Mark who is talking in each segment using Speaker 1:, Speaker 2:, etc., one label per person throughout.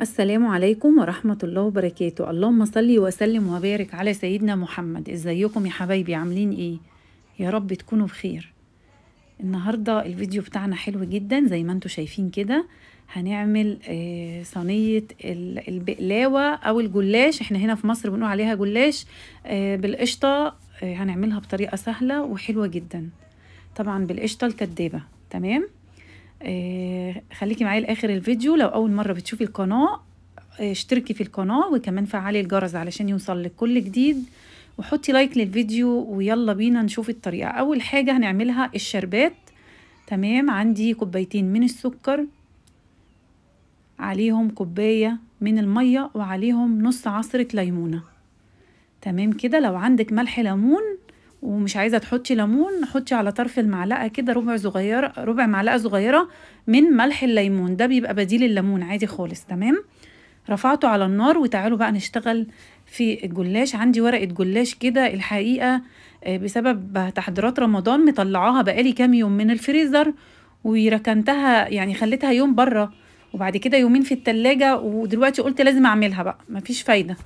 Speaker 1: السلام عليكم ورحمة الله وبركاته اللهم صلي وسلم وبارك على سيدنا محمد ازيكم يا حبايبي عاملين ايه يا رب تكونوا بخير النهاردة الفيديو بتاعنا حلو جدا زي ما انتوا شايفين كده هنعمل آه، صينية البقلاوة او الجلاش احنا هنا في مصر بنقول عليها جلاش آه، بالقشطة آه، هنعملها بطريقة سهلة وحلوة جدا طبعا بالقشطة الكدابة تمام آه، خليكي معايا لاخر الفيديو لو اول مره بتشوفي القناه آه، اشتركي في القناه وكمان فعلي الجرس علشان يوصل لك كل جديد وحطي لايك للفيديو ويلا بينا نشوف الطريقه اول حاجه هنعملها الشربات تمام عندي كوبايتين من السكر عليهم كوبايه من الميه وعليهم نص عصره ليمونه تمام كده لو عندك ملح ليمون ومش عايزه تحطي ليمون حطي على طرف المعلقه كده ربع صغيره ربع معلقه صغيره من ملح الليمون ده بيبقى بديل الليمون عادي خالص تمام رفعته على النار وتعالوا بقى نشتغل في الجلاش عندي ورقه جلاش كده الحقيقه آه، بسبب تحضيرات رمضان مطلعاها بقالي كام يوم من الفريزر وركنتها يعني خليتها يوم بره وبعد كده يومين في التلاجة ودلوقتي قلت لازم اعملها بقى مفيش فايدة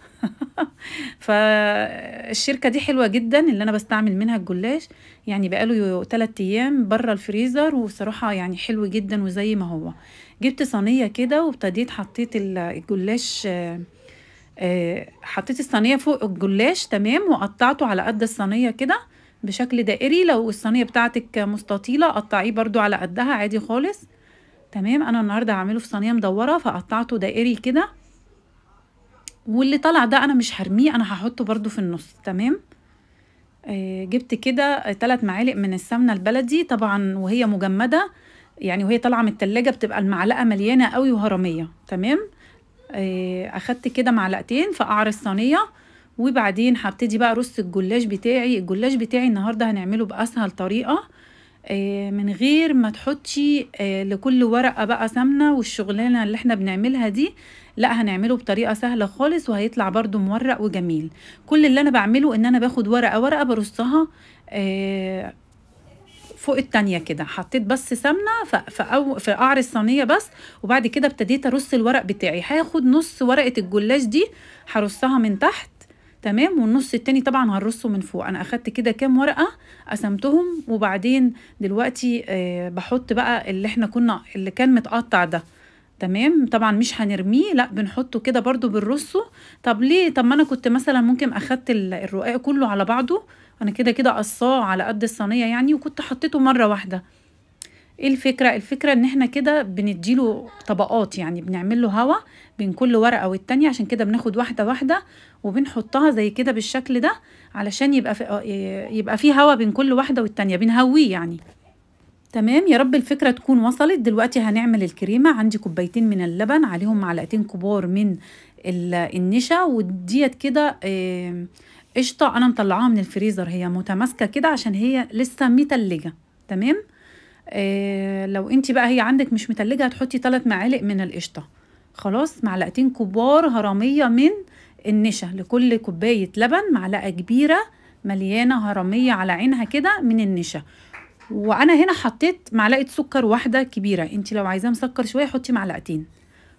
Speaker 1: فالشركة دي حلوة جدا اللي انا بستعمل منها الجلاش يعني بقاله 3 ايام بره الفريزر وصراحة يعني حلو جدا وزي ما هو جبت صينية كده وابتديت حطيت الجلاش آه، حطيت الصينية فوق الجلاش تمام وقطعته على قد الصينية كده بشكل دائري لو الصينية بتاعتك مستطيلة قطعيه برضو على قدها عادي خالص تمام انا النهارده هعمله في صينيه مدوره فقطعته دائري كده واللي طلع ده انا مش هرميه انا هحطه برده في النص تمام آه جبت كده ثلاث معالق من السمنه البلدي طبعا وهي مجمده يعني وهي طالعه من التلاجة بتبقى المعلقه مليانه قوي وهرميه تمام آه اخدت كده معلقتين فقعر قعر الصينيه وبعدين هبتدي بقى ارص الجلاش بتاعي الجلاش بتاعي النهارده هنعمله باسهل طريقه آه، من غير ما تحطي آه، لكل ورقة بقى سمنة والشغلانة اللي احنا بنعملها دي لا هنعمله بطريقة سهلة خالص وهيطلع برضو مورق وجميل كل اللي انا بعمله ان انا باخد ورقة ورقة برصها آه، فوق التانية كده حطيت بس سمنة في قعر الصينية بس وبعد كده ابتديت ارص الورق بتاعي هاخد نص ورقة الجلاش دي هرصها من تحت تمام والنص التاني طبعا هنرصه من فوق انا اخدت كده كام ورقه قسمتهم وبعدين دلوقتي آه بحط بقى اللي احنا كنا اللي كان متقطع ده تمام طبعا مش هنرميه لا بنحطه كده برضو بنرصه طب ليه طب ما انا كنت مثلا ممكن اخدت الرقاق كله على بعضه انا كده كده قصاه على قد الصينيه يعني وكنت حطيته مره واحده ايه الفكرة الفكرة ان احنا كده بنديله طبقات يعني بنعمل له هوا بين كل ورقة والتانية عشان كده بناخد واحدة واحدة وبنحطها زي كده بالشكل ده علشان يبقى في آه، يبقى في هوا بين كل واحدة والتانية بنهويه يعني تمام يا رب الفكرة تكون وصلت دلوقتي هنعمل الكريمة عندي كوبايتين من اللبن عليهم معلقتين كبار من النشا وديت كده آه، قشطة انا مطلعاها من الفريزر هي متماسكة كده عشان هي لسه متلجة تمام آه، لو انت بقى هي عندك مش متلجه هتحطي ثلاث معالق من القشطه خلاص معلقتين كبار هرميه من النشا لكل كوبايه لبن معلقه كبيره مليانه هرميه على عينها كده من النشا وانا هنا حطيت معلقه سكر واحده كبيره انت لو عايزاه مسكر شويه حطي معلقتين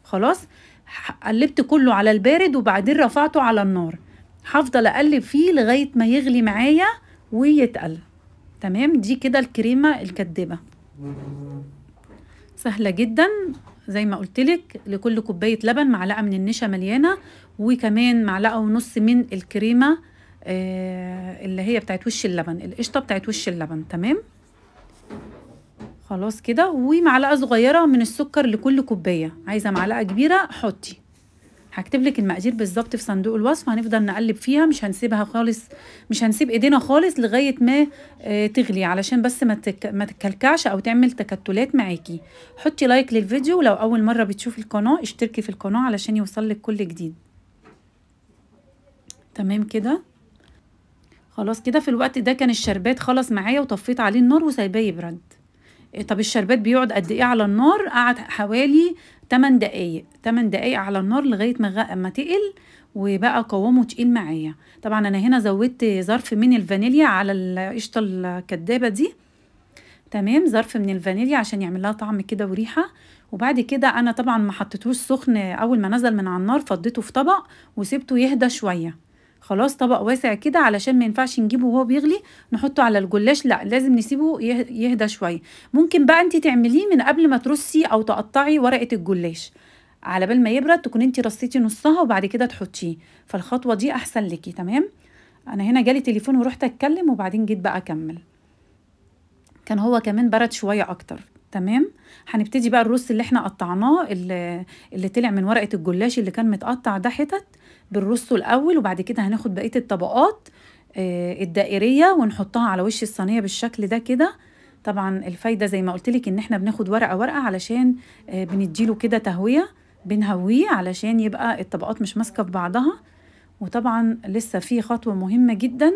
Speaker 1: خلاص قلبت كله على البارد وبعدين رفعته على النار هفضل اقلب فيه لغايه ما يغلي معايا ويتقل تمام دي كده الكريمه الكدبه سهلة جدا زي ما قلت لك لكل كوباية لبن معلقة من النشا مليانة وكمان معلقة ونص من الكريمة آه، اللي هي بتاعت وش اللبن القشطة بتاعت وش اللبن تمام خلاص كده ومعلقة صغيرة من السكر لكل كوباية عايزة معلقة كبيرة حطي هكتب لك المقادير بالظبط في صندوق الوصف هنفضل نقلب فيها مش هنسيبها خالص مش هنسيب ايدينا خالص لغايه ما آه، تغلي علشان بس ما ما تتكلكعش او تعمل تكتلات معاكي حطي لايك للفيديو ولو اول مره بتشوفي القناه اشتركي في القناه علشان يوصلك كل جديد تمام كده خلاص كده في الوقت ده كان الشربات خلص معايا وطفيت عليه النار وسايباه يبرد إيه، طب الشربات بيقعد قد ايه على النار قعد حوالي 8 دقايق 8 دقايق على النار لغايه ما ما تقل وبقى قوامه تقيل معايا طبعا انا هنا زودت ظرف من الفانيليا على القشطه الكدابه دي تمام ظرف من الفانيليا عشان يعمل لها طعم كده وريحه وبعد كده انا طبعا ما حطيتهوش سخن اول ما نزل من على النار فضيته في طبق وسبته يهدى شويه خلاص طبق واسع كده علشان ما ينفعش نجيبه وهو بيغلي نحطه على الجلاش لا لازم نسيبه يهدى شويه ممكن بقى انت تعمليه من قبل ما ترصي او تقطعي ورقه الجلاش على بال ما يبرد تكون انت رصيتي نصها وبعد كده تحطيه فالخطوه دي احسن لكي تمام انا هنا جالي تليفون ورحت اتكلم وبعدين جيت بقى اكمل كان هو كمان برد شويه اكتر تمام هنبتدي بقى الرز اللي احنا قطعناه اللي, اللي طلع من ورقه الجلاش اللي كان متقطع ده حتت بنرصه الاول وبعد كده هناخد بقيه الطبقات آه، الدائريه ونحطها على وش الصينيه بالشكل ده كده طبعا الفايده زي ما قلت لك ان احنا بناخد ورقه ورقه علشان آه، بنديله كده تهويه بنهويه علشان يبقى الطبقات مش ماسكه في بعضها وطبعا لسه في خطوه مهمه جدا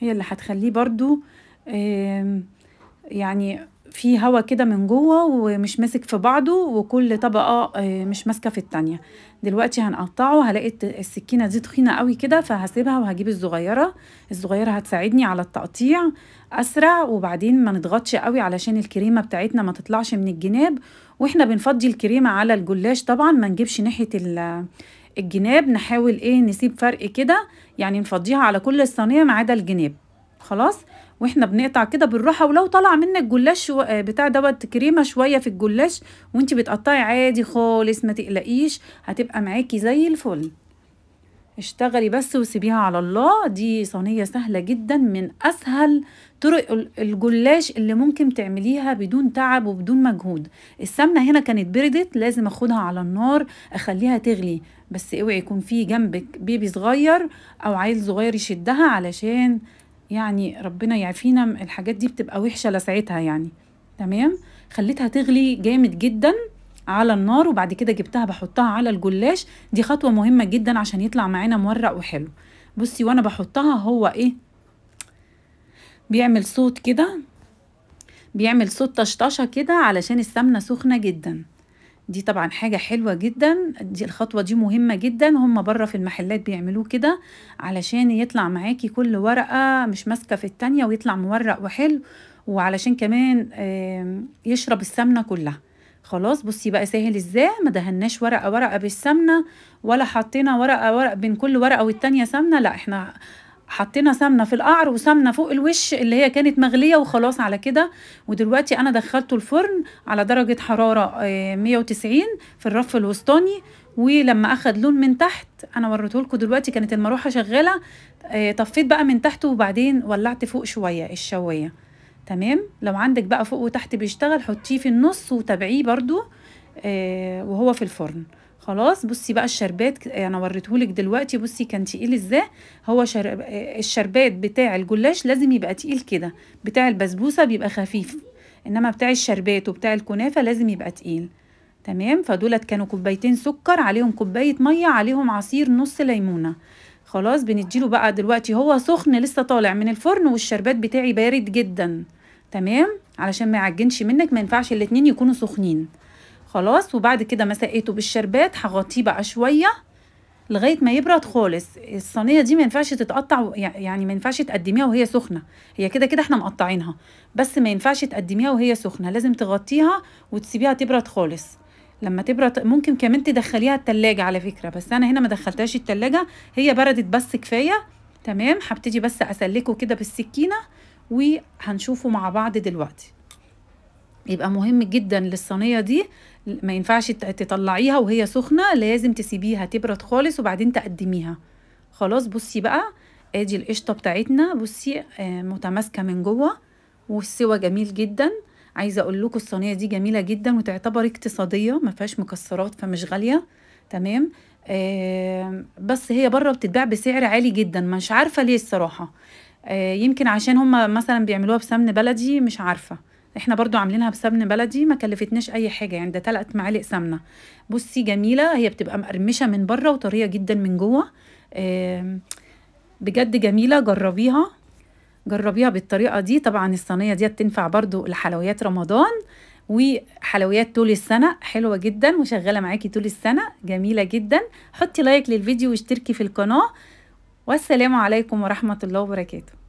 Speaker 1: هي اللي هتخليه برضو يعني في هوا كده من جوه ومش ماسك في بعضه وكل طبقة آه، مش ماسكة في التانية دلوقتي هنقطعه هلاقي السكينة دي تخينة قوي كده فهسيبها وهجيب الصغيرة الصغيرة هتساعدني على التقطيع أسرع وبعدين ما نضغطش قوي علشان الكريمة بتاعتنا ما تطلعش من الجناب واحنا بنفضي الكريمة على الجلاش طبعا ما نجيبش ناحية الجناب نحاول ايه نسيب فرق كده يعني نفضيها على كل الصينية ما عدا الجناب خلاص واحنا بنقطع كده بالراحه ولو طلع منك جلاش شو... آه، بتاع دوت كريمه شويه في الجلاش وانت بتقطعي عادي خالص ما تقلقيش هتبقى معاكي زي الفل اشتغلي بس وسيبيها على الله دي صينيه سهله جدا من اسهل طرق الجلاش اللي ممكن تعمليها بدون تعب وبدون مجهود السمنه هنا كانت بردت لازم اخدها على النار اخليها تغلي بس اوعي يكون في جنبك بيبي صغير او عيل صغير يشدها علشان يعني ربنا يعافينا الحاجات دي بتبقى وحشه لساعتها يعني تمام خليتها تغلي جامد جدا على النار وبعد كده جبتها بحطها على الجلاش دي خطوه مهمه جدا عشان يطلع معانا مورق وحلو بصي وانا بحطها هو ايه بيعمل صوت كده بيعمل صوت طشطشه كده علشان السمنه سخنه جدا دي طبعا حاجة حلوة جدا دي الخطوة دي مهمة جدا هم بره في المحلات بيعملوه كده علشان يطلع معاكي كل ورقة مش ماسكة في التانية ويطلع مورق وحلو وعلشان كمان يشرب السمنة كلها خلاص بصي بقى سهل ازاي ما دهناش ورقه ورقه بالسمنه ولا حطينا ورقه ورقة بين كل ورقه والتانيه سمنه لا احنا حطينا سمنه في القعر وسمنه فوق الوش اللي هي كانت مغليه وخلاص على كده ودلوقتي انا دخلته الفرن على درجه حراره 190 آه، في الرف الوسطاني ولما اخد لون من تحت انا وريته لكم دلوقتي كانت المروحه شغاله آه، طفيت بقى من تحت وبعدين ولعت فوق شويه الشوايه تمام لو عندك بقى فوق وتحت بيشتغل حطيه في النص وتابعيه برده آه، وهو في الفرن خلاص بصي بقى الشربات انا وريتهولك دلوقتي بصي كان تقيل ازاي هو شرب الشربات بتاع الجلاش لازم يبقى تقيل كده بتاع البسبوسه بيبقى خفيف انما بتاع الشربات وبتاع الكنافه لازم يبقى تقيل تمام فدولت كانوا كوبايتين سكر عليهم كوبايه ميه عليهم عصير نص ليمونه خلاص بنديله بقى دلوقتي هو سخن لسه طالع من الفرن والشربات بتاعي بارد جدا تمام علشان ما يعجنش منك ما ينفعش الاتنين يكونوا سخنين خلاص وبعد كده مسقيته بالشربات هغطيه بقى شويه لغايه ما يبرد خالص الصينيه دي ما ينفعش تتقطع يعني ما ينفعش تقدميها وهي سخنه هي كده كده احنا مقطعينها بس ما ينفعش تقدميها وهي سخنه لازم تغطيها وتسيبيها تبرد خالص لما تبرد ممكن كمان تدخليها التلاجة على فكرة بس أنا هنا ما دخلتهاش التلاجة هي بردت بس كفاية تمام هبتدي بس أسلكه كده بالسكينة وهنشوفه مع بعض دلوقتي يبقى مهم جدا للصينيه دي ما ينفعش تطلعيها وهي سخنه لازم تسيبيها تبرد خالص وبعدين تقدميها خلاص بصي بقى ادي القشطه بتاعتنا بصي آه، متماسكه من جوه والسوى جميل جدا عايزه اقول لكم الصينيه دي جميله جدا وتعتبر اقتصاديه ما فيهاش مكسرات فمش غاليه تمام آه، بس هي بره بتتباع بسعر عالي جدا مش عارفه ليه الصراحه آه، يمكن عشان هم مثلا بيعملوها بسمن بلدي مش عارفه احنا برضو عاملينها بسمن بلدي ما كلفتناش اي حاجه يعني ده تلات معالق سمنه بصي جميله هي بتبقى مقرمشه من بره وطريه جدا من جوه بجد جميله جربيها جربيها بالطريقه دي طبعا الصينيه ديت تنفع برضو لحلويات رمضان وحلويات طول السنة حلوة جدا وشغالة معاكي طول السنة جميلة جدا حطي لايك للفيديو واشتركي في القناة والسلام عليكم ورحمة الله وبركاته